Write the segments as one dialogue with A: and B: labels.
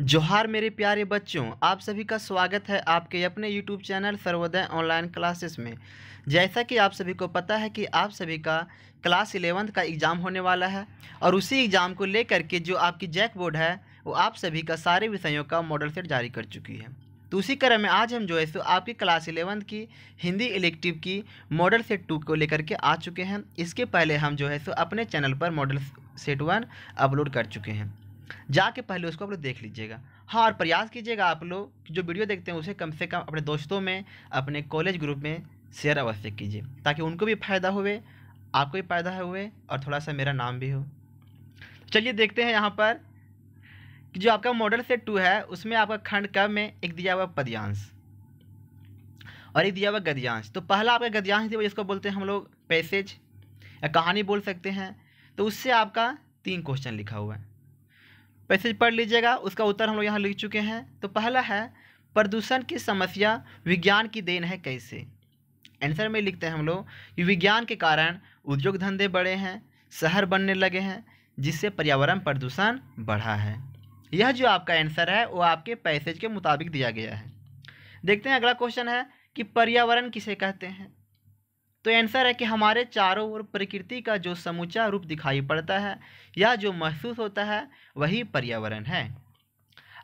A: जोहार मेरे प्यारे बच्चों आप सभी का स्वागत है आपके अपने YouTube channel Sarvodaya online classes में जैसा कि आप सभी को पता है कि आप सभी का क्लास इलेवंथ का एग्ज़ाम होने वाला है और उसी एग्ज़ाम को लेकर के जो आपकी जैक बोर्ड है वो आप सभी का सारे विषयों का मॉडल सेट जारी कर चुकी है तो उसी क्रम में आज हम जो है सो आपकी क्लास इलेवंथ की हिंदी इलेक्टिव की मॉडल सेट टू को लेकर के आ चुके हैं इसके पहले हम जो है सो अपने चैनल पर मॉडल सेट वन अपलोड कर चुके हैं जाके पहले उसको आप लोग देख लीजिएगा हाँ और प्रयास कीजिएगा आप लोग जो वीडियो देखते हैं उसे कम से कम अपने दोस्तों में अपने कॉलेज ग्रुप में शेयर अवश्य कीजिए ताकि उनको भी फ़ायदा हुए आपको भी फ़ायदा हुए और थोड़ा सा मेरा नाम भी हो चलिए देखते हैं यहाँ पर कि जो आपका मॉडल सेट टू है उसमें आपका खंड कम में एक दिया हुआ पद्यांश और एक दिया हुआ गद्यांश तो पहला आपका गद्यांश दिया जिसको बोलते हैं हम लोग पैसेज या कहानी बोल सकते हैं तो उससे आपका तीन क्वेश्चन लिखा हुआ है पैसेज पढ़ लीजिएगा उसका उत्तर हम लोग यहाँ लिख चुके हैं तो पहला है प्रदूषण की समस्या विज्ञान की देन है कैसे आंसर में लिखते हैं हम लोग कि विज्ञान के कारण उद्योग धंधे बढ़े हैं शहर बनने लगे हैं जिससे पर्यावरण प्रदूषण बढ़ा है यह जो आपका आंसर है वो आपके पैसेज के मुताबिक दिया गया है देखते हैं अगला क्वेश्चन है कि पर्यावरण किसे कहते हैं तो आंसर है कि हमारे चारों ओर प्रकृति का जो समूचा रूप दिखाई पड़ता है या जो महसूस होता है वही पर्यावरण है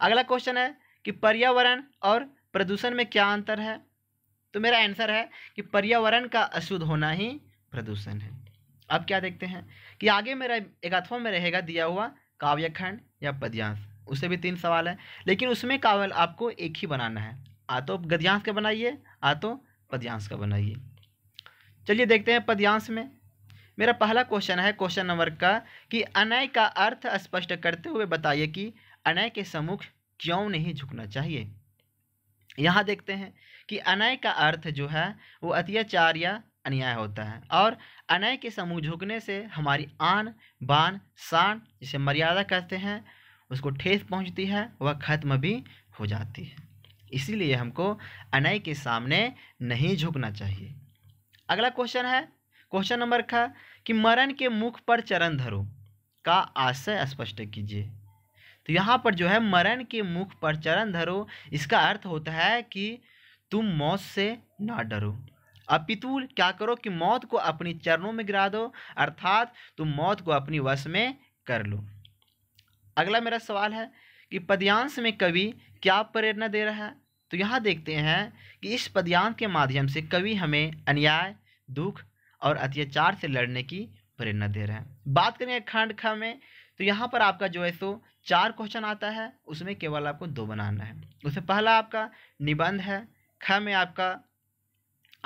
A: अगला क्वेश्चन है कि पर्यावरण और प्रदूषण में क्या अंतर है तो मेरा आंसर है कि पर्यावरण का अशुद्ध होना ही प्रदूषण है अब क्या देखते हैं कि आगे मेरा एकाथवा में रहेगा दिया हुआ काव्यखंड या पद्यांश उसे भी तीन सवाल है लेकिन उसमें कावल आपको एक ही बनाना है आ तो गद्यांश का बनाइए आ तो पद्यांश का बनाइए चलिए देखते हैं पद्यांश में मेरा पहला क्वेश्चन है क्वेश्चन नंबर का कि अनय का अर्थ स्पष्ट करते हुए बताइए कि अनय के सम्मुख क्यों नहीं झुकना चाहिए यहाँ देखते हैं कि अनय का अर्थ जो है वो अत्याचार या अन्याय होता है और अनय के समूह झुकने से हमारी आन बान शान जिसे मर्यादा कहते हैं उसको ठेस पहुंचती है वह खत्म भी हो जाती है इसीलिए हमको अनय के सामने नहीं झुकना चाहिए अगला क्वेश्चन है क्वेश्चन नंबर का कि मरण के मुख पर चरण धरो का आशय स्पष्ट कीजिए तो यहाँ पर जो है मरण के मुख पर चरण धरो इसका अर्थ होता है कि तुम मौत से ना डरो अपितु क्या करो कि मौत को अपनी चरणों में गिरा दो अर्थात तुम मौत को अपनी वश में कर लो अगला मेरा सवाल है कि पद्यांश में कवि क्या प्रेरणा दे रहा है तो यहाँ देखते हैं कि इस पद्यांश के माध्यम से कवि हमें अन्याय दुख और अत्याचार से लड़ने की प्रेरणा दे रहे हैं बात करें खंड ख में तो यहाँ पर आपका जो है सो चार क्वेश्चन आता है उसमें केवल आपको दो बनाना है उसमें पहला आपका निबंध है ख में आपका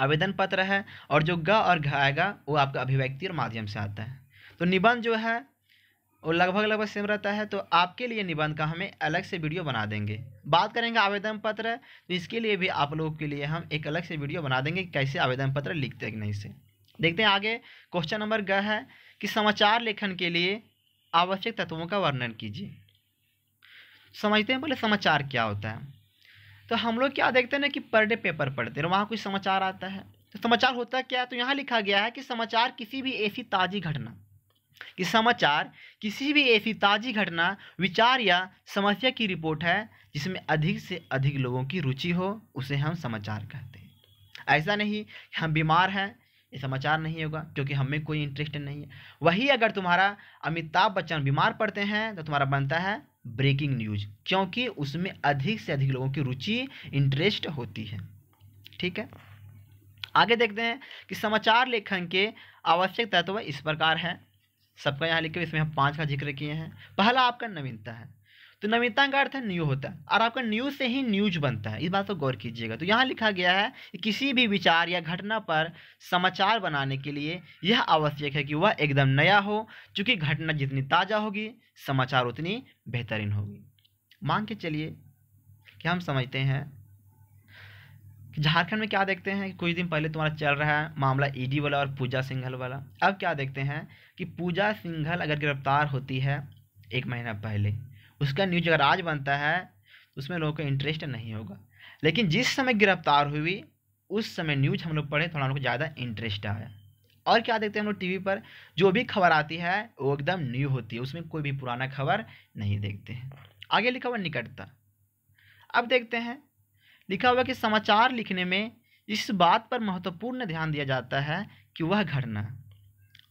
A: आवेदन पत्र है और जो ग और घ आएगा वो आपका अभिव्यक्ति और माध्यम से आता है तो निबंध जो है और लगभग लगभग सेम रहता है तो आपके लिए निबंध का हमें अलग से वीडियो बना देंगे बात करेंगे आवेदन पत्र तो इसके लिए भी आप लोगों के लिए हम एक अलग से वीडियो बना देंगे कैसे आवेदन पत्र लिखते हैं नहीं से देखते हैं आगे क्वेश्चन नंबर ग है कि समाचार लेखन के लिए आवश्यक तत्वों का वर्णन कीजिए समझते हैं बोले समाचार क्या होता है तो हम लोग क्या देखते हैं ना कि पर डे पेपर पढ़ते हैं वहाँ कोई समाचार आता है तो समाचार होता क्या है तो यहाँ लिखा गया है कि समाचार किसी भी ऐसी ताज़ी घटना कि समाचार किसी भी ऐसी ताज़ी घटना विचार या समस्या की रिपोर्ट है जिसमें अधिक से अधिक लोगों की रुचि हो उसे हम समाचार कहते हैं ऐसा नहीं कि हम बीमार हैं ये समाचार नहीं होगा क्योंकि हमें कोई इंटरेस्ट नहीं है वही अगर तुम्हारा अमिताभ बच्चन बीमार पड़ते हैं तो तुम्हारा बनता है ब्रेकिंग न्यूज क्योंकि उसमें अधिक से अधिक लोगों की रुचि इंटरेस्ट होती है ठीक है आगे देखते हैं कि समाचार लेखन के आवश्यक तत्व इस प्रकार हैं सबका यहाँ लिखे हुए इसमें हम पाँच का जिक्र किए हैं पहला आपका नवीनता है तो नवीनता का अर्थ है न्यू होता है और आपका न्यूज से ही न्यूज बनता है इस बात को गौर कीजिएगा तो यहाँ लिखा गया है कि किसी भी विचार या घटना पर समाचार बनाने के लिए यह आवश्यक है कि वह एकदम नया हो चूँकि घटना जितनी ताज़ा होगी समाचार उतनी बेहतरीन होगी मान के चलिए कि हम समझते हैं झारखंड में क्या देखते हैं कुछ दिन पहले तुम्हारा चल रहा है मामला ईडी e वाला और पूजा सिंघल वाला अब क्या देखते हैं कि पूजा सिंघल अगर गिरफ्तार होती है एक महीना पहले उसका न्यूज अगर आज बनता है तो उसमें लोगों का इंटरेस्ट नहीं होगा लेकिन जिस समय गिरफ्तार हुई उस समय न्यूज हम लोग पढ़े थोड़ा उनको लोग ज़्यादा इंटरेस्ट आया और क्या देखते हैं हम लोग टी पर जो भी खबर आती है वो एकदम न्यू होती है उसमें कोई भी पुराना खबर नहीं देखते हैं आगे लिखा हुआ निकटता अब देखते हैं लिखा हुआ कि समाचार लिखने में इस बात पर महत्वपूर्ण ध्यान दिया जाता है कि वह घटना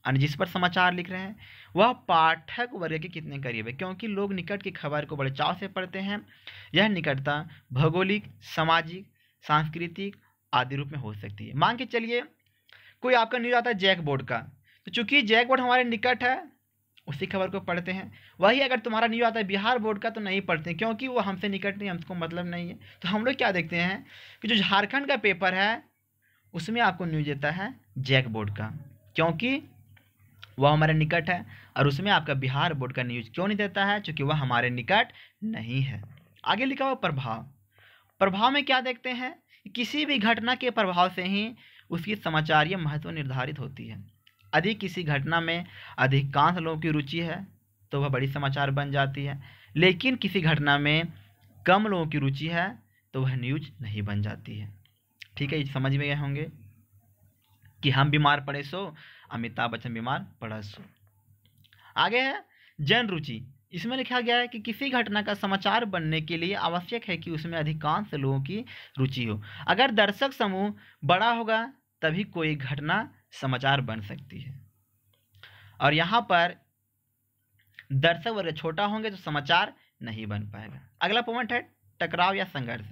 A: यानी जिस पर समाचार लिख रहे हैं वह पाठक वर्ग के कितने करीब है क्योंकि लोग निकट की खबर को बड़े चाव से पढ़ते हैं यह निकटता भौगोलिक सामाजिक सांस्कृतिक आदि रूप में हो सकती है मान के चलिए कोई आपका न्यूज आता है जैक बोर्ड का तो चूंकि जैक बोर्ड हमारे निकट है उसी खबर को पढ़ते हैं वही अगर तुम्हारा न्यू आता है बिहार बोर्ड का तो नहीं पढ़ते क्योंकि वो हमसे निकट नहीं हमको मतलब नहीं है तो हम लोग क्या देखते हैं कि जो झारखंड का पेपर है उसमें आपको न्यूज देता है जैक बोर्ड का क्योंकि वह हमारे निकट है और उसमें आपका बिहार बोर्ड का न्यूज क्यों नहीं देता है क्योंकि वह हमारे निकट नहीं है आगे लिखा हुआ प्रभाव प्रभाव में क्या देखते हैं किसी भी घटना के प्रभाव से ही उसकी समाचारीय महत्व निर्धारित होती है यदि किसी घटना में अधिकांश लोगों की रुचि है तो वह बड़ी समाचार बन जाती है लेकिन किसी घटना में कम लोगों की रुचि है तो वह न्यूज नहीं बन जाती है ठीक है ये समझ में गए होंगे कि हम बीमार पड़े सो अमिताभ बच्चन बीमार पड़ा सो आगे है जन रुचि इसमें लिखा गया है कि किसी घटना का समाचार बनने के लिए आवश्यक है कि उसमें अधिकांश लोगों की रुचि हो अगर दर्शक समूह बड़ा होगा तभी कोई घटना समाचार बन सकती है और यहाँ पर दर्शक वर्ग छोटा होंगे तो समाचार नहीं बन पाएगा अगला पॉइंट है टकराव या संघर्ष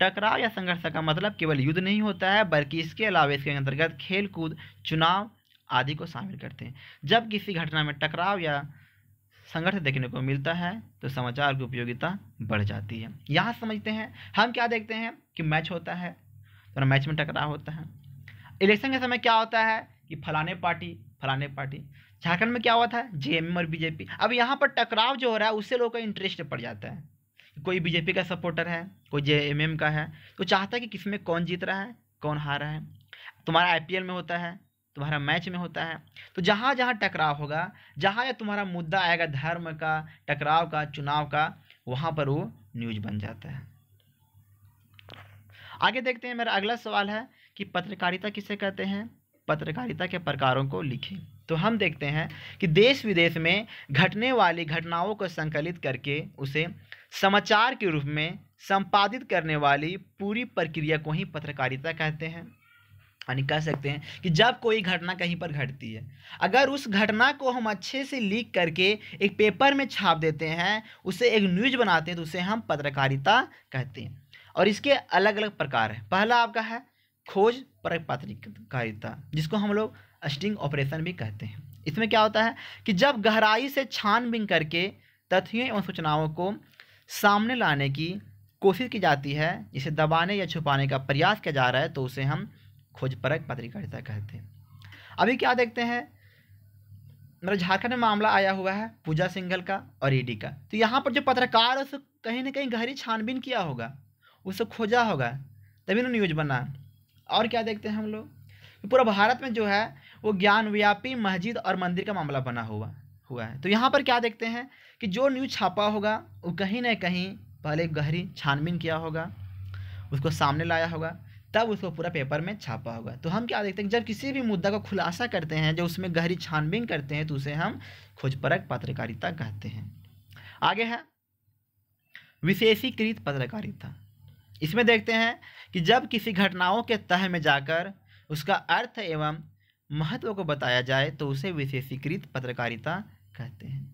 A: टकराव या संघर्ष का मतलब केवल युद्ध नहीं होता है बल्कि इसके अलावा इसके अंतर्गत खेल कूद चुनाव आदि को शामिल करते हैं जब किसी घटना में टकराव या संघर्ष देखने को मिलता है तो समाचार की उपयोगिता बढ़ जाती है यहाँ समझते हैं हम क्या देखते हैं कि मैच होता है तो मैच में टकराव होता है इलेक्शन के समय क्या होता है कि फलाने पार्टी फलाने पार्टी झारखंड में क्या हुआ था जे और बीजेपी अब यहाँ पर टकराव जो हो रहा है उससे लोगों का इंटरेस्ट पड़ जाता है कोई बीजेपी का सपोर्टर है कोई जे का है तो चाहता है कि किस में कौन जीत रहा है कौन हार रहा है तुम्हारा आई में होता है तुम्हारा मैच में होता है तो जहाँ जहाँ टकराव होगा जहाँ या तुम्हारा मुद्दा आएगा धर्म का टकराव का चुनाव का वहाँ पर वो न्यूज बन जाता है आगे देखते हैं मेरा अगला सवाल है कि पत्रकारिता किसे कहते हैं पत्रकारिता के प्रकारों को लिखें तो हम देखते हैं कि देश विदेश में घटने वाली घटनाओं को संकलित करके उसे समाचार के रूप में संपादित करने वाली पूरी प्रक्रिया को ही पत्रकारिता कहते हैं यानी कह सकते हैं कि जब कोई घटना कहीं पर घटती है अगर उस घटना को हम अच्छे से लिख करके एक पेपर में छाप देते हैं उसे एक न्यूज बनाते हैं तो उसे हम पत्रकारिता कहते हैं और इसके अलग अलग प्रकार हैं पहला आपका है खोज पर पात्रिकारिता जिसको हम लोग स्टिंग ऑपरेशन भी कहते हैं इसमें क्या होता है कि जब गहराई से छानबीन करके तथ्यों एवं सूचनाओं को सामने लाने की कोशिश की जाती है जिसे दबाने या छुपाने का प्रयास किया जा रहा है तो उसे हम खोजपरक पत्रकारिता कहते हैं अभी क्या देखते हैं मेरा मतलब झारखंड में मामला आया हुआ है पूजा सिंघल का और ईडी e का तो यहाँ पर जो पत्रकार है उसको कहीं ना कहीं गहरी छानबीन किया होगा उसको खोजा होगा तभी ना न्यूज बना और क्या देखते हैं हम लोग पूरा भारत में जो है वो ज्ञान व्यापी मस्जिद और मंदिर का मामला बना हुआ हुआ है तो यहाँ पर क्या देखते हैं कि जो न्यूज़ छापा होगा वो कहीं ना कहीं पहले गहरी छानबीन किया होगा उसको सामने लाया होगा तब उसको पूरा पेपर में छापा होगा तो हम क्या देखते हैं जब किसी भी मुद्दा का खुलासा करते हैं जब उसमें गहरी छानबीन करते हैं तो उसे हम खोजपरक पत्रकारिता कहते हैं आगे है विशेषीकृत पत्रकारिता इसमें देखते हैं कि जब किसी घटनाओं के तह में जाकर उसका अर्थ एवं महत्व को बताया जाए तो उसे विशेषीकृत पत्रकारिता कहते हैं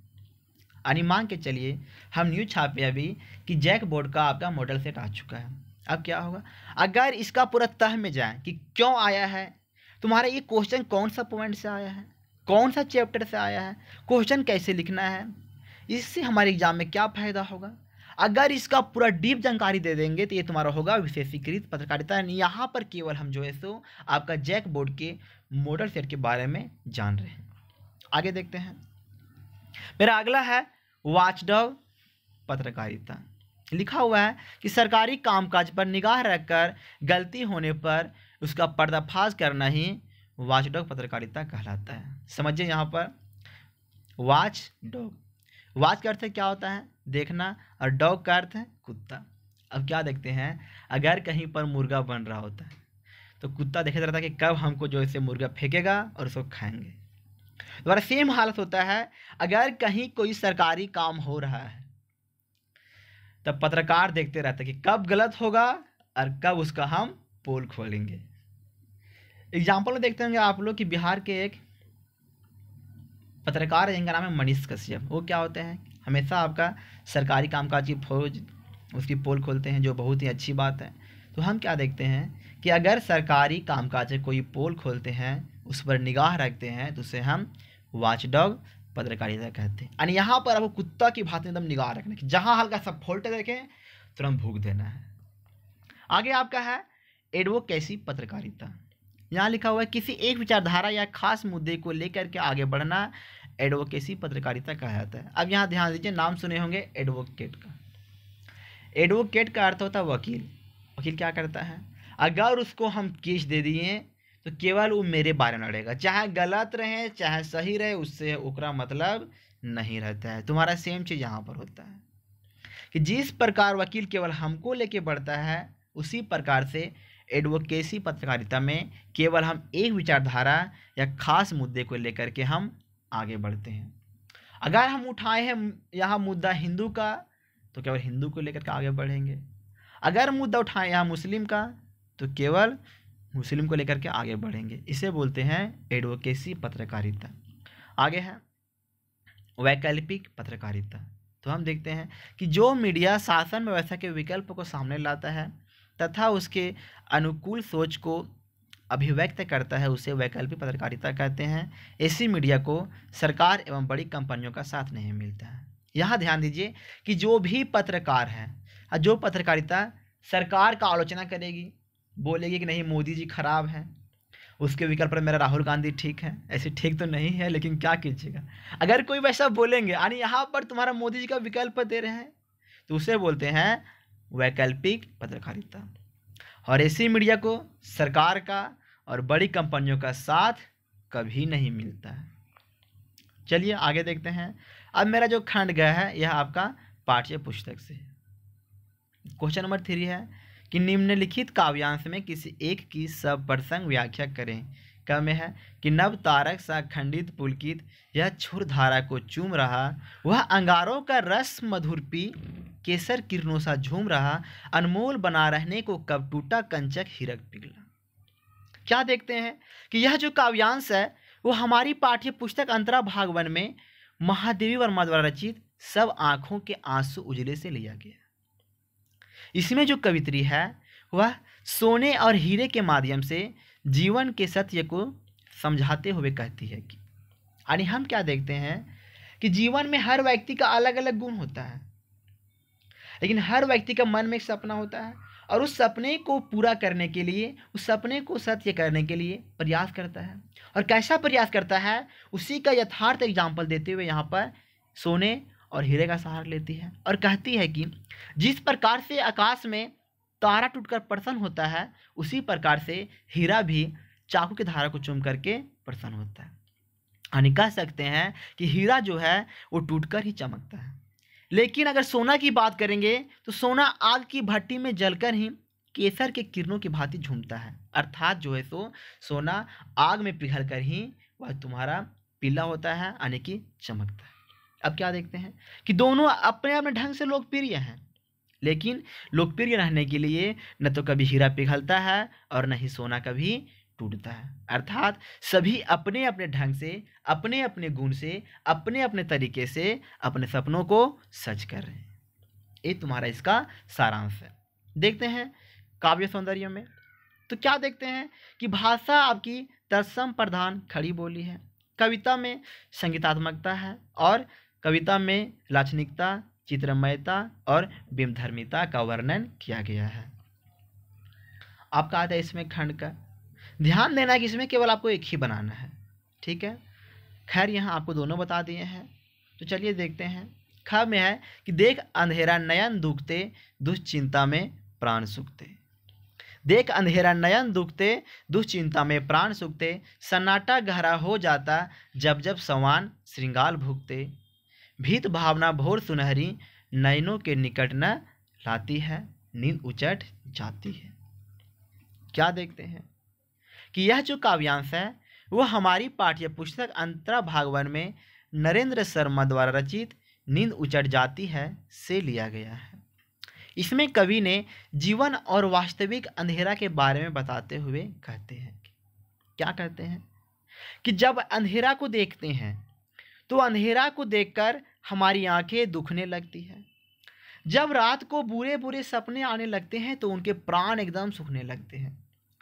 A: यानी मान के चलिए हम न्यूज छापे अभी कि जैक बोर्ड का आपका मॉडल सेट आ चुका है अब क्या होगा अगर इसका पूरा तह में जाए कि क्यों आया है तुम्हारा ये क्वेश्चन कौन सा पॉइंट से आया है कौन सा चैप्टर से आया है क्वेश्चन कैसे लिखना है इससे हमारे एग्ज़ाम में क्या फ़ायदा होगा अगर इसका पूरा डीप जानकारी दे देंगे तो ये तुम्हारा होगा विशेषीकृत पत्रकारिता यहाँ पर केवल हम जो है सो आपका जैक बोर्ड के मोटर सेट के बारे में जान रहे हैं आगे देखते हैं मेरा अगला है वाचडॉग पत्रकारिता लिखा हुआ है कि सरकारी कामकाज पर निगाह रखकर गलती होने पर उसका पर्दाफाश करना ही वाच डॉग पत्रकारिता कहलाता है समझिए यहाँ पर वाच डॉग वाच का अर्थ क्या होता है देखना और डॉग का अर्थ है कुत्ता अब क्या देखते हैं अगर कहीं पर मुर्गा बन रहा होता है तो कुत्ता देखे रहता है कि कब हमको जो इसे मुर्गा फेंकेगा और उसको खाएंगे दोबारा सेम हालत होता है अगर कहीं कोई सरकारी काम हो रहा है तब पत्रकार देखते रहते कि कब गलत होगा और कब उसका हम पोल खोलेंगे एग्जाम्पल में देखते होंगे आप लोग कि बिहार के एक पत्रकार है जिनका नाम है मनीष कश्यप वो क्या होते हैं हमेशा आपका सरकारी कामकाज की फौज उसकी पोल खोलते हैं जो बहुत ही अच्छी बात है तो हम क्या देखते हैं कि अगर सरकारी कामकाज काज कोई पोल खोलते हैं उस पर निगाह रखते हैं तो उसे हम वाच डॉग पत्रकारिता कहते हैं यानी यहाँ पर आपको कुत्ता की भांति एकदम निगाह रखना कि जहाँ हल्का सा फोल्ट देखें तुरंत भूख देना है आगे आपका है एडवोकेसी पत्रकारिता यहाँ लिखा हुआ है किसी एक विचारधारा या खास मुद्दे को लेकर के आगे बढ़ना एडवोकेसी पत्रकारिता कहा जाता है अब यहाँ ध्यान दीजिए नाम सुने होंगे एडवोकेट का एडवोकेट का अर्थ होता है वकील वकील क्या करता है अगर उसको हम केस दे दिए तो केवल वो मेरे बारे में लड़ेगा चाहे गलत रहे चाहे सही रहे उससे ओकरा मतलब नहीं रहता है तुम्हारा सेम चीज़ यहाँ पर होता है कि जिस प्रकार वकील केवल हमको लेके बढ़ता है उसी प्रकार से एडवोकेसी पत्रकारिता में केवल हम एक विचारधारा या खास मुद्दे को लेकर के हम आगे बढ़ते हैं अगर हम उठाए हैं यहाँ मुद्दा हिंदू का तो केवल हिंदू को लेकर के आगे बढ़ेंगे अगर मुद्दा उठाए यहाँ मुस्लिम का तो केवल मुस्लिम को लेकर के आगे बढ़ेंगे इसे बोलते हैं एडवोकेसी पत्रकारिता आगे है वैकल्पिक पत्रकारिता तो हम देखते हैं कि जो मीडिया शासन व्यवस्था के विकल्प को सामने लाता है तथा उसके अनुकूल सोच को अभिव्यक्त करता है उसे वैकल्पिक पत्रकारिता कहते हैं ऐसी मीडिया को सरकार एवं बड़ी कंपनियों का साथ नहीं मिलता है यहाँ ध्यान दीजिए कि जो भी पत्रकार हैं जो पत्रकारिता सरकार का आलोचना करेगी बोलेगी कि नहीं मोदी जी खराब हैं उसके विकल्प पर मेरा राहुल गांधी ठीक है ऐसे ठीक तो नहीं है लेकिन क्या कीजिएगा अगर कोई वैसा बोलेंगे यानी यहाँ पर तुम्हारा मोदी जी का विकल्प दे रहे हैं तो उसे बोलते हैं वैकल्पिक पत्रकारिता और ऐसी मीडिया को सरकार का और बड़ी कंपनियों का साथ कभी नहीं मिलता है चलिए आगे देखते हैं अब मेरा जो खंड गया है यह आपका पाठ्य पुस्तक से क्वेश्चन नंबर थ्री है कि निम्नलिखित काव्यांश में किसी एक की सब प्रसंग व्याख्या करें का में है कि नव तारक सा खंडित पुलकित यह धारा को चूम रहा वह अंगारों का रस मधुर पी केसर किरणों सा झूम रहा अनमोल बना रहने को कब टूटा कंचक हिरक पिघला क्या देखते हैं कि यह जो काव्यांश है वो हमारी पाठ्य पुस्तक अंतरा भागवन में महादेवी वर्मा द्वारा रचित सब आँखों के आंसू उजले से लिया गया इसमें जो कवित्री है वह सोने और हीरे के माध्यम से जीवन के सत्य को समझाते हुए कहती है कि यानी हम क्या देखते हैं कि जीवन में हर व्यक्ति का अलग अलग गुण होता है लेकिन हर व्यक्ति का मन में एक सपना होता है और उस सपने को पूरा करने के लिए उस सपने को सत्य करने के लिए प्रयास करता है और कैसा प्रयास करता है उसी का यथार्थ एग्जाम्पल देते हुए यहाँ पर सोने और हीरे का सहारा लेती है और कहती है कि जिस प्रकार से आकाश में तारा टूटकर प्रसन्न होता है उसी प्रकार से हीरा भी चाकू की धारा को चुम करके प्रसन्न होता है यानी कह सकते हैं कि हीरा जो है वो टूटकर ही चमकता है लेकिन अगर सोना की बात करेंगे तो सोना आग की भट्टी में जलकर ही केसर के किरणों की भांति झूमता है अर्थात जो है सो सोना आग में पिघल कर ही वह तुम्हारा पीला होता है यानी कि चमकता है अब क्या देखते हैं कि दोनों अपने अपने ढंग से लोकप्रिय हैं लेकिन लोकप्रिय रहने के लिए न तो कभी हीरा पिघलता है और न ही सोना कभी टूटता है अर्थात सभी अपने अपने ढंग से अपने अपने गुण से अपने अपने तरीके से अपने सपनों को सच कर रहे हैं ये तुम्हारा इसका सारांश है देखते हैं काव्य सौंदर्य में तो क्या देखते हैं कि भाषा आपकी तत्सम प्रधान खड़ी बोली है कविता में संगीतात्मकता है और कविता में लाक्षणिकता चित्रमयता और बिमधर्मिता का वर्णन किया गया है आपका आता है इसमें खंड का ध्यान देना कि इसमें केवल आपको एक ही बनाना है ठीक है खैर यहाँ आपको दोनों बता दिए हैं तो चलिए देखते हैं ख में है कि देख अंधेरा नयन दुखते दुश्चिंता में प्राण सुखते देख अंधेरा नयन दुखते दुश्चिंता में प्राण सुखते सन्नाटा गहरा हो जाता जब जब समान श्रृंगाल भुगते भीत भावना भोर सुनहरी नयनों के निकट न लाती है नींद उचट जाती है क्या देखते हैं कि यह जो काव्यांश है वह हमारी पाठ्य पुस्तक अंतरा भागवन में नरेंद्र शर्मा द्वारा रचित नींद उचट जाती है से लिया गया है इसमें कवि ने जीवन और वास्तविक अंधेरा के बारे में बताते हुए कहते हैं क्या कहते हैं कि जब अंधेरा को देखते हैं तो अंधेरा को देखकर हमारी आंखें दुखने लगती है जब रात को बुरे बुरे सपने आने लगते हैं तो उनके प्राण एकदम सूखने लगते हैं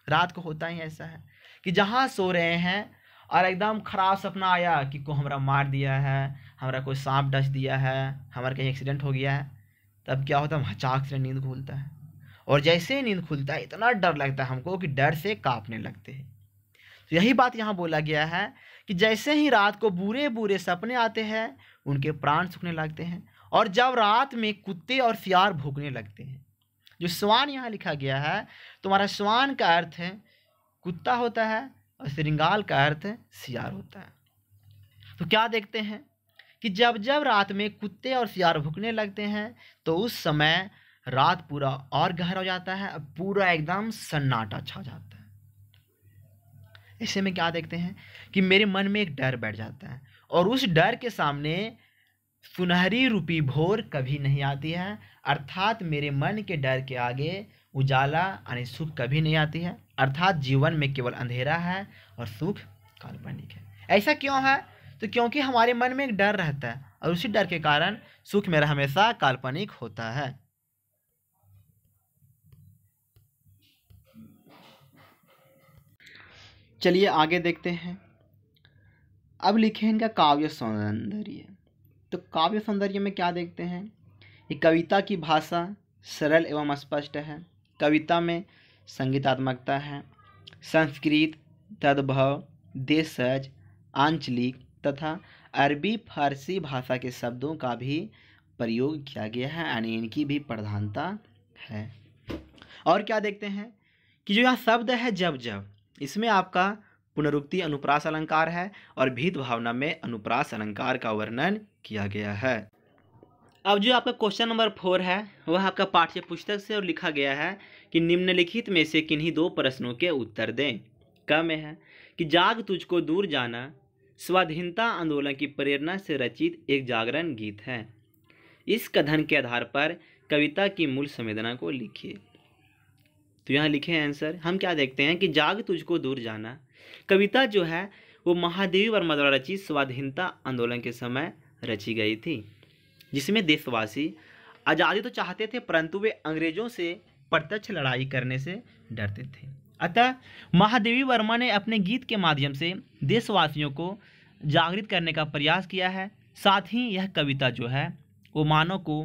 A: रात को होता ही ऐसा है कि जहाँ सो रहे हैं और एकदम खराब सपना आया कि को हमारा मार दिया है हमारा कोई सांप डस दिया है हमारा कहीं एक्सीडेंट हो गया है तब क्या होता है हचाक से नींद खुलता है और जैसे ही नींद खुलता है इतना डर लगता है हमको कि डर से काँपने लगते हैं तो यही बात यहाँ बोला गया है कि जैसे ही रात को बुरे बुरे सपने आते हैं उनके प्राण सूखने लगते हैं और जब रात में कुत्ते और सियार भूखने लगते हैं जो स्वान यहाँ लिखा गया है तुम्हारा स्वान का अर्थ है कुत्ता होता है और श्रृंगाल का अर्थ सियार होता है तो क्या देखते हैं कि जब जब रात में कुत्ते और सियार भुकने लगते हैं तो उस समय रात पूरा और गहरा हो जाता है पूरा एकदम सन्नाटा छा जाता है ऐसे में क्या देखते हैं कि मेरे मन में एक डर बैठ जाता है और उस डर के सामने सुनहरी रूपी भोर कभी नहीं आती है अर्थात मेरे मन के डर के आगे उजाला यानी सुख कभी नहीं आती है अर्थात जीवन में केवल अंधेरा है और सुख काल्पनिक है ऐसा क्यों है तो क्योंकि हमारे मन में एक डर रहता है और उसी डर के कारण सुख मेरा हमेशा काल्पनिक होता है चलिए आगे देखते हैं अब लिखे हैं इनका काव्य सौंदर्य तो काव्य सौंदर्य में क्या देखते हैं ये कविता की भाषा सरल एवं स्पष्ट है कविता में संगीतात्मकता है संस्कृत तद्भव देशज आंचलिक तथा अरबी फारसी भाषा के शब्दों का भी प्रयोग किया गया है यानी इनकी भी प्रधानता है और क्या देखते हैं कि जो यहाँ शब्द है जब जब इसमें आपका पुनरुक्ति अनुप्रास अलंकार है और भीत भावना में अनुप्रास अलंकार का वर्णन किया गया है अब जो आपका क्वेश्चन नंबर फोर है वह आपका पाठ्य पुस्तक से और लिखा गया है कि निम्नलिखित में से किन्हीं दो प्रश्नों के उत्तर दें कम है कि जाग तुझको दूर जाना स्वाधीनता आंदोलन की प्रेरणा से रचित एक जागरण गीत है इस कथन के आधार पर कविता की मूल संवेदना को लिखिए तो यहाँ लिखे हैं आंसर हम क्या देखते हैं कि जाग तुझको दूर जाना कविता जो है वो महादेवी वर्मा द्वारा रची स्वाधीनता आंदोलन के समय रची गई थी जिसमें देशवासी आज़ादी तो चाहते थे परंतु वे अंग्रेजों से प्रत्यक्ष लड़ाई करने से डरते थे अतः महादेवी वर्मा ने अपने गीत के माध्यम से देशवासियों को जागृत करने का प्रयास किया है साथ ही यह कविता जो है वो मानव को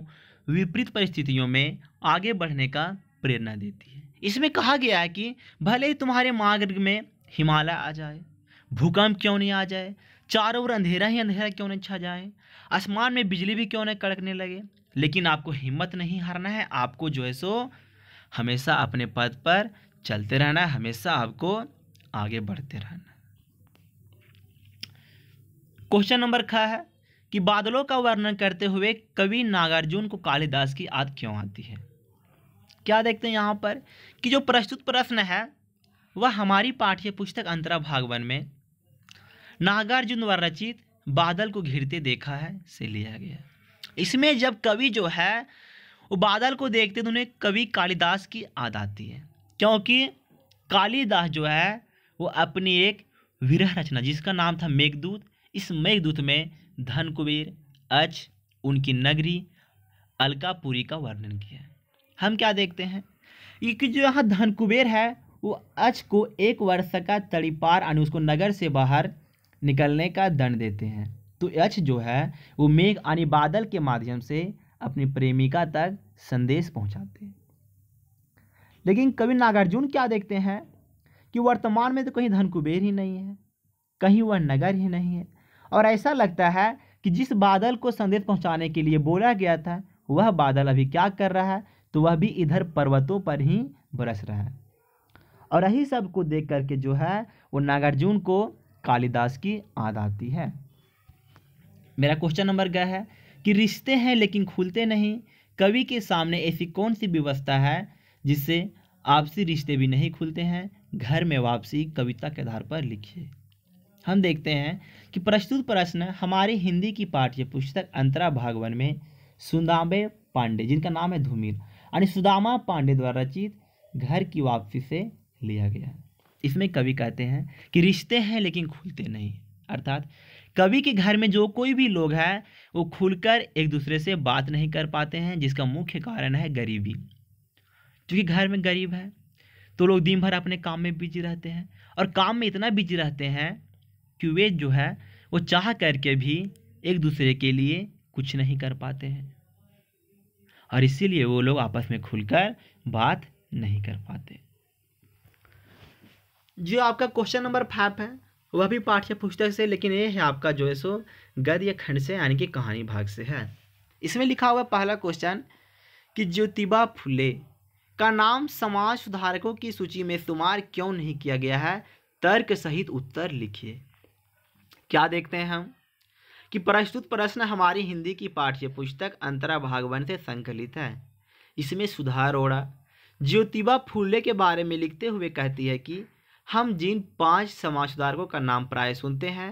A: विपरीत परिस्थितियों में आगे बढ़ने का प्रेरणा देती है इसमें कहा गया है कि भले ही तुम्हारे मार्ग में हिमालय आ जाए भूकंप क्यों नहीं आ जाए चारों ओर अंधेरा ही अंधेरा क्यों नहीं छा जाए आसमान में बिजली भी क्यों नहीं कड़कने लगे लेकिन आपको हिम्मत नहीं हारना है आपको जो है सो हमेशा अपने पद पर चलते रहना है हमेशा आपको आगे बढ़ते रहना क्वेश्चन नंबर ख है कि बादलों का वर्णन करते हुए कवि नागार्जुन को कालिदास की याद क्यों आती है क्या देखते हैं यहाँ पर कि जो प्रस्तुत प्रश्न है वह हमारी पाठ्य पुस्तक अंतरा भागवन में नागार्जुन व रचित बादल को घिरते देखा है से लिया गया इसमें जब कवि जो है वो बादल को देखते तो उन्हें कवि कालिदास की याद आती है क्योंकि कालिदास जो है वो अपनी एक विरह रचना जिसका नाम था मेघदूत इस मेघदूत में धन कुबेर अच उनकी नगरी अलकापुरी का वर्णन किया हम क्या देखते हैं कि जो यहाँ धन कुबेर है वो अच को एक वर्ष का तड़ीपार यानी उसको नगर से बाहर निकलने का दंड देते हैं तो अच जो है वो मेघ यानी बादल के माध्यम से अपनी प्रेमिका तक संदेश पहुँचाते हैं लेकिन कवि नागार्जुन क्या देखते हैं कि वर्तमान में तो कहीं धन कुबेर ही नहीं है कहीं वह नगर ही नहीं है और ऐसा लगता है कि जिस बादल को संदेश पहुंचाने के लिए बोला गया था वह बादल अभी क्या कर रहा है तो वह भी इधर पर्वतों पर ही बरस रहा है और यही सब को देख करके जो है वो नागार्जुन को कालिदास की याद आती है मेरा क्वेश्चन नंबर गया है कि रिश्ते हैं लेकिन खुलते नहीं कवि के सामने ऐसी कौन सी व्यवस्था है जिससे आपसी रिश्ते भी नहीं खुलते हैं घर में वापसी कविता के आधार पर लिखिए हम देखते हैं कि प्रस्तुत प्रश्न हमारे हिंदी की पाठ्य पुस्तक अंतरा भागवन में सुंदाबे पांडे जिनका नाम है धूमिर यानी सुदामा पांडे द्वारा रचित घर की वापसी से लिया गया इसमें कवि कहते हैं कि रिश्ते हैं लेकिन खुलते नहीं अर्थात कवि के घर में जो कोई भी लोग हैं वो खुलकर एक दूसरे से बात नहीं कर पाते हैं जिसका मुख्य कारण है गरीबी क्योंकि घर में गरीब है तो लोग दिन भर अपने काम में बिजी रहते हैं और काम में इतना बिजी रहते हैं कि वे जो है वो चाह करके भी एक दूसरे के लिए कुछ नहीं कर पाते हैं और इसीलिए वो लोग आपस में खुलकर बात नहीं कर पाते जो आपका क्वेश्चन नंबर फाइव है वह भी पाठ्य पुस्तक से लेकिन ये है आपका जो है सो गद्य खंड से यानी कि कहानी भाग से है इसमें लिखा हुआ पहला क्वेश्चन कि ज्योतिबा फुले का नाम समाज सुधारकों की सूची में शुमार क्यों नहीं किया गया है तर्क सहित उत्तर लिखिए क्या देखते हैं हम कि प्रस्तुत प्रश्न हमारी हिंदी की पाठ्य पुस्तक अंतरा भागवन से संकलित है इसमें सुधार ओड़ा ज्योतिबा फूले के बारे में लिखते हुए कहती है कि हम जिन पांच समाज सुधारकों का नाम प्राय सुनते हैं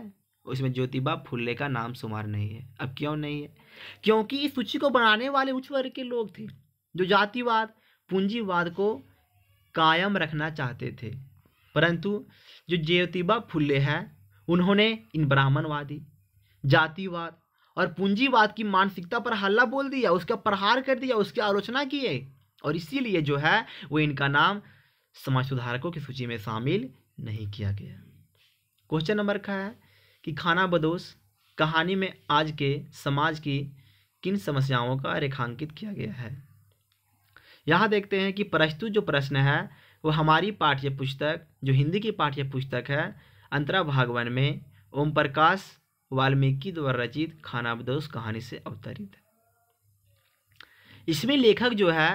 A: उसमें ज्योतिबा फुल्ले का नाम शुमार नहीं है अब क्यों नहीं है क्योंकि इस सूची को बनाने वाले उच्च वर्ग के लोग थे जो जातिवाद पूंजीवाद को कायम रखना चाहते थे परंतु जो ज्योतिबा फुल्ले हैं उन्होंने इन ब्राह्मणवादी जातिवाद और पूंजीवाद की मानसिकता पर हल्ला बोल दिया उसका प्रहार कर दिया उसकी आलोचना किए और इसीलिए जो है वो इनका नाम समाज सुधारकों की सूची में शामिल नहीं किया गया क्वेश्चन नंबर का है कि खाना बदोश कहानी में आज के समाज की किन समस्याओं का रेखांकित किया गया है यहाँ देखते हैं कि प्रस्तुत जो प्रश्न है वो हमारी पाठ्य पुस्तक जो हिंदी की पाठ्य पुस्तक है अंतरा भागवन में ओम प्रकाश वाल्मीकि द्वारा रचित खानाबदोश कहानी से अवतरित है इसमें लेखक जो है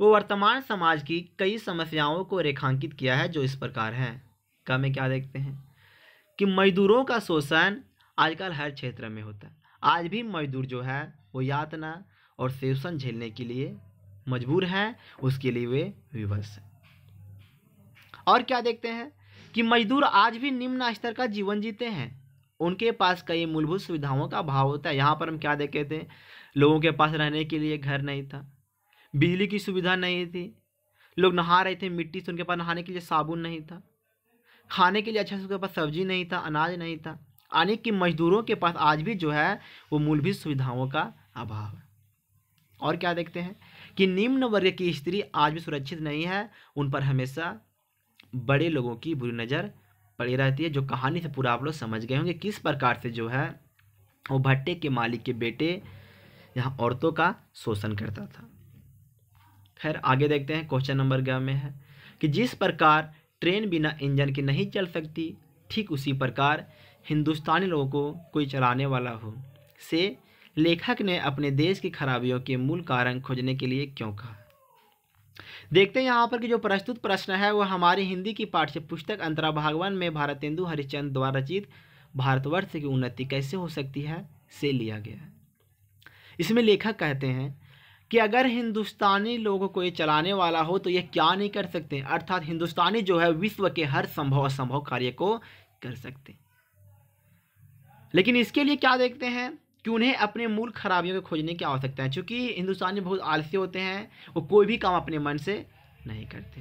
A: वो वर्तमान समाज की कई समस्याओं को रेखांकित किया है जो इस प्रकार है का में क्या देखते हैं कि मजदूरों का शोषण आजकल हर क्षेत्र में होता है आज भी मजदूर जो है वो यातना और शोषण झेलने के लिए मजबूर हैं उसके लिए वे विवश हैं और क्या देखते हैं कि मजदूर आज भी निम्न स्तर का जीवन जीते हैं उनके पास कई मूलभूत सुविधाओं का अभाव होता है यहाँ पर हम क्या देखे थे लोगों के पास रहने के लिए घर नहीं था बिजली की सुविधा नहीं थी लोग नहा रहे थे मिट्टी से उनके पास नहाने के लिए साबुन नहीं था खाने के लिए अच्छा से उनके पास सब्जी नहीं था अनाज नहीं था यानी कि मजदूरों के पास आज भी जो है वो मूलभूत सुविधाओं का अभाव है और क्या देखते हैं कि निम्न वर्ग की स्त्री आज भी सुरक्षित नहीं है उन पर हमेशा बड़े लोगों की बुरी नज़र पड़ी रहती है जो कहानी से पूरा आप लोग समझ गए होंगे किस प्रकार से जो है वो भट्टे के मालिक के बेटे यहाँ औरतों का शोषण करता था खैर आगे देखते हैं क्वेश्चन नंबर ग्यारह में है कि जिस प्रकार ट्रेन बिना इंजन के नहीं चल सकती ठीक उसी प्रकार हिंदुस्तानी लोगों को कोई चलाने वाला हो से लेखक ने अपने देश की खराबियों के मूल कारण खोजने के लिए क्यों कहा देखते हैं यहाँ पर कि जो प्रस्तुत प्रश्न है वह हमारी हिंदी की पाठ्य पुस्तक अंतरा भागवान में भारतेंदु हरिचंद द्वारा रचित भारतवर्ष की उन्नति कैसे हो सकती है से लिया गया है इसमें लेखक कहते हैं कि अगर हिंदुस्तानी लोगों को ये चलाने वाला हो तो ये क्या नहीं कर सकते अर्थात हिंदुस्तानी जो है विश्व के हर संभव असंभव कार्य को कर सकते लेकिन इसके लिए क्या देखते हैं कि उन्हें अपने मूल खराबियों को खोजने की आवश्यकता है क्योंकि हिंदुस्तानी बहुत आलसी होते हैं वो कोई भी काम अपने मन से नहीं करते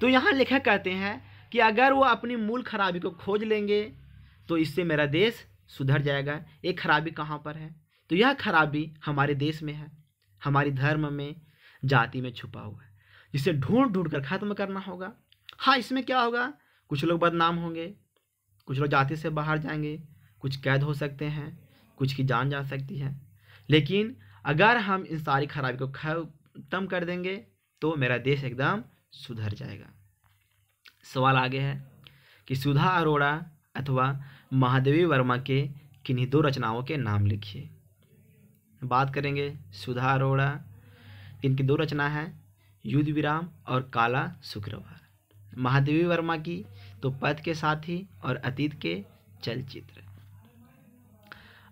A: तो यहाँ लेखक कहते हैं कि अगर वो अपनी मूल खराबी को खोज लेंगे तो इससे मेरा देश सुधर जाएगा ये खराबी कहाँ पर है तो यह खराबी हमारे देश में है हमारी धर्म में जाति में छुपा हुआ है जिसे ढूंढ ढूंढ कर ख़त्म करना होगा हाँ इसमें क्या होगा कुछ लोग बदनाम होंगे कुछ लोग जाति से बाहर जाएंगे कुछ कैद हो सकते हैं कुछ की जान जा सकती है लेकिन अगर हम इन सारी खराबी को ख़त्म कर देंगे तो मेरा देश एकदम सुधर जाएगा सवाल आगे है कि सुधा अरोड़ा अथवा महादेवी वर्मा के किन्हीं दो रचनाओं के नाम लिखिए बात करेंगे सुधा अरोड़ा इनकी दो रचना है युद्ध विराम और काला शुक्रवार महादेवी वर्मा की तो पद के साथी और अतीत के चलचित्र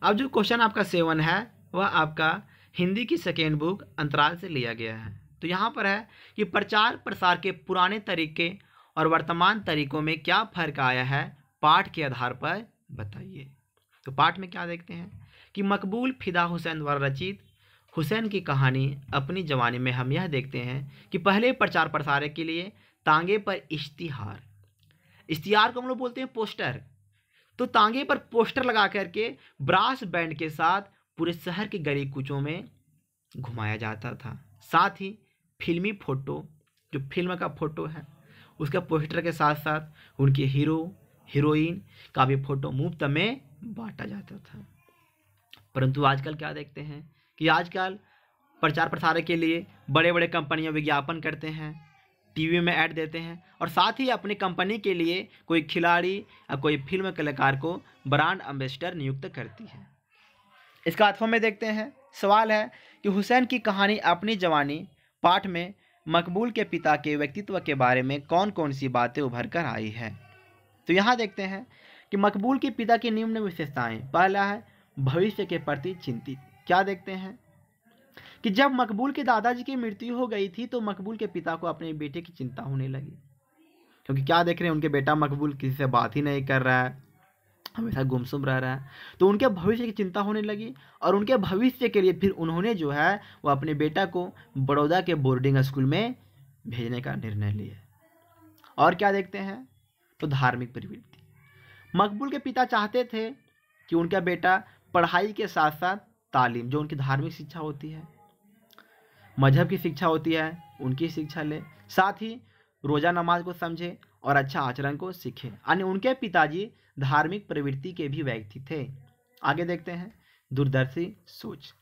A: अब जो क्वेश्चन आपका सेवन है वह आपका हिंदी की सेकेंड बुक अंतराल से लिया गया है तो यहाँ पर है कि प्रचार प्रसार के पुराने तरीके और वर्तमान तरीकों में क्या फर्क आया है पाठ के आधार पर बताइए तो पाठ में क्या देखते हैं कि मकबूल फिदा हुसैन द्वारा रचित हुसैन की कहानी अपनी जवानी में हम यह देखते हैं कि पहले प्रचार प्रसार के लिए तांगे पर इश्तिहार इश्तिहार को हम लोग बोलते हैं पोस्टर तो तांगे पर पोस्टर लगा करके ब्रास बैंड के साथ पूरे शहर के गली कुचों में घुमाया जाता था साथ ही फिल्मी फ़ोटो जो फिल्म का फ़ोटो है उसका पोस्टर के साथ साथ उनके हीरो हीरोइन का भी फ़ोटो मुफ्त में बांटा जाता था परंतु आजकल क्या देखते हैं कि आजकल प्रचार प्रसार के लिए बड़े बड़े कंपनियां विज्ञापन करते हैं टीवी में ऐड देते हैं और साथ ही अपनी कंपनी के लिए कोई खिलाड़ी या कोई फिल्म कलाकार को ब्रांड एम्बेसडर नियुक्त करती है इसका अथवा में देखते हैं सवाल है कि हुसैन की कहानी अपनी जवानी पाठ में मकबूल के पिता के व्यक्तित्व के बारे में कौन कौन सी बातें उभर कर आई है तो यहाँ देखते हैं कि मकबूल के पिता की निम्न विशेषताएं पहला है भविष्य के प्रति चिंतित क्या देखते हैं कि जब मकबूल के दादाजी की मृत्यु हो गई थी तो मकबूल के पिता को अपने बेटे की चिंता होने लगी क्योंकि क्या देख रहे हैं उनके बेटा मकबूल किसी से बात ही नहीं कर रहा है हमेशा गुमसुम रह रहा है तो उनके भविष्य की चिंता होने लगी और उनके भविष्य के लिए फिर उन्होंने जो है वो अपने बेटा को बड़ौदा के बोर्डिंग स्कूल में भेजने का निर्णय लिया और क्या देखते हैं तो धार्मिक प्रवृत्ति मकबूल के पिता चाहते थे कि उनका बेटा पढ़ाई के साथ साथ तालीम जो उनकी धार्मिक शिक्षा होती है मजहब की शिक्षा होती है उनकी शिक्षा लें साथ ही रोज़ा नमाज को समझें और अच्छा आचरण को सीखें अन्य उनके पिताजी धार्मिक प्रवृत्ति के भी व्यक्ति थे आगे देखते हैं दूरदर्शी सोच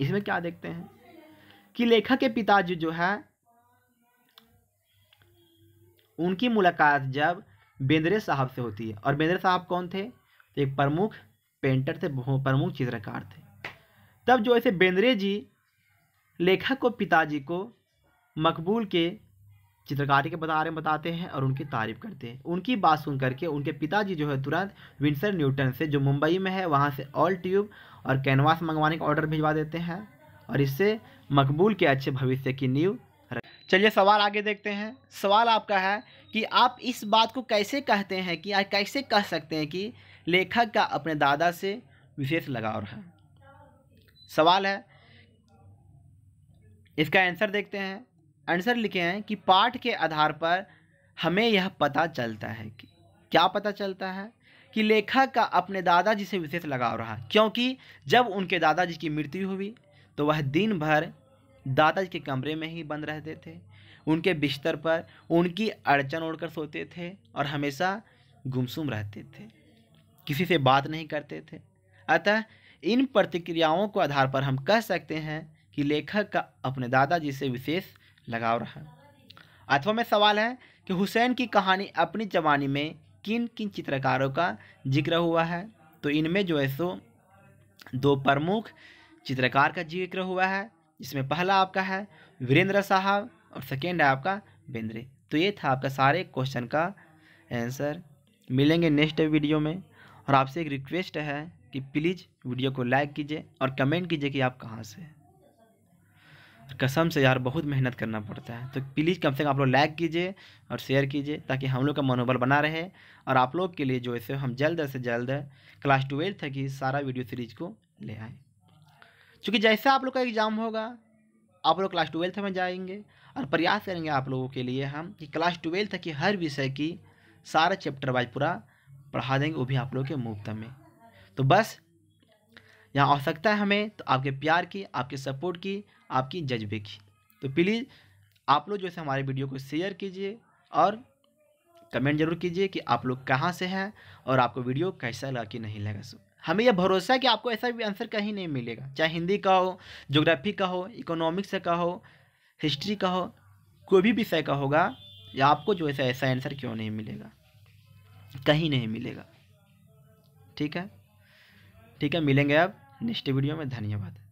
A: इसमें क्या देखते हैं कि लेखक के पिताजी जो है उनकी मुलाकात जब बेंद्रे साहब से होती है और बेंद्रे साहब कौन थे एक प्रमुख पेंटर थे प्रमुख चित्रकार थे तब जो ऐसे बेंद्रे जी लेखक को पिताजी को मकबूल के चित्रकारी के बारे में बताते हैं और उनकी तारीफ करते हैं उनकी बात सुन करके उनके पिताजी जो है तुरंत विंसर न्यूटन से जो मुंबई में है वहाँ से ऑल ट्यूब और कैनवास मंगवाने का ऑर्डर भिजवा देते हैं और इससे मकबूल के अच्छे भविष्य की नींव चलिए सवाल आगे देखते हैं सवाल आपका है कि आप इस बात को कैसे कहते हैं कि कैसे कह सकते हैं कि लेखक का अपने दादा से विशेष लगाव है सवाल है इसका आंसर देखते हैं आंसर लिखे हैं कि पाठ के आधार पर हमें यह पता चलता है कि क्या पता चलता है कि लेखक का अपने दादाजी से विशेष लगाव रहा क्योंकि जब उनके दादाजी की मृत्यु हुई तो वह दिन भर दादाजी के कमरे में ही बंद रहते थे उनके बिस्तर पर उनकी अड़चन ओढ़कर सोते थे और हमेशा गुमसुम रहते थे किसी से बात नहीं करते थे अतः इन प्रतिक्रियाओं को आधार पर हम कह सकते हैं कि लेखक का अपने दादाजी से विशेष लगाव रहा अथवा में सवाल है कि हुसैन की कहानी अपनी जवानी में किन किन चित्रकारों का जिक्र हुआ है तो इनमें जो है सो दो प्रमुख चित्रकार का जिक्र हुआ है जिसमें पहला आपका है वीरेंद्र साहब और सेकेंड है आपका बेंद्रे तो ये था आपका सारे क्वेश्चन का आंसर मिलेंगे नेक्स्ट वीडियो में और आपसे एक रिक्वेस्ट है कि प्लीज़ वीडियो को लाइक कीजिए और कमेंट कीजिए कि आप कहाँ से हैं कसम से यार बहुत मेहनत करना पड़ता है तो प्लीज़ कम से कम आप लोग लाइक कीजिए और शेयर कीजिए ताकि हम लोग का मनोबल बना रहे और आप लोग के लिए जो ऐसे हम जल्द से जल्द क्लास ट्वेल्थ तक ही सारा वीडियो सीरीज को ले आए चूँकि जैसा आप लोग का एग्ज़ाम होगा आप लोग क्लास ट्वेल्थ में जाएंगे और प्रयास करेंगे आप लोगों के लिए हम कि क्लास ट्वेल्थ तक की हर विषय की सारा चैप्टर वाइज पूरा पढ़ा देंगे वो भी आप लोग के मुफ्त में तो बस जहाँ आवश्यकता है हमें तो आपके प्यार की आपके सपोर्ट की आपकी जज्बे की तो प्लीज़ आप लोग जो है हमारे वीडियो को शेयर कीजिए और कमेंट जरूर कीजिए कि आप लोग कहाँ से हैं और आपको वीडियो कैसा लगा कि नहीं लगा सो हमें यह भरोसा है कि आपको ऐसा भी आंसर कहीं नहीं मिलेगा चाहे हिंदी का हो जोग्राफी का हो इकोनॉमिक्स का हो हिस्ट्री का हो कोई भी विषय का होगा या आपको जो ऐसा ऐसा आंसर क्यों नहीं मिलेगा कहीं नहीं मिलेगा ठीक है ठीक है मिलेंगे अब नेक्स्ट वीडियो में धन्यवाद